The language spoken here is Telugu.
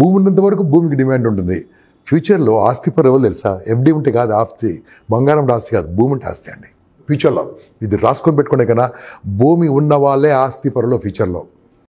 భూమి ఉన్నంత వరకు భూమికి డిమాండ్ ఉంటుంది ఫ్యూచర్లో ఆస్తి పరవలు తెలుసా ఎఫ్డి ఉంటే కాదు ఆస్తి బంగారం ఆస్తి కాదు భూమి ఉంటే ఆస్తి అండి ఫ్యూచర్లో ఇది రాసుకొని పెట్టుకునే కన్నా భూమి ఉన్న వాళ్ళే ఆస్తి పరులో ఫ్యూచర్లో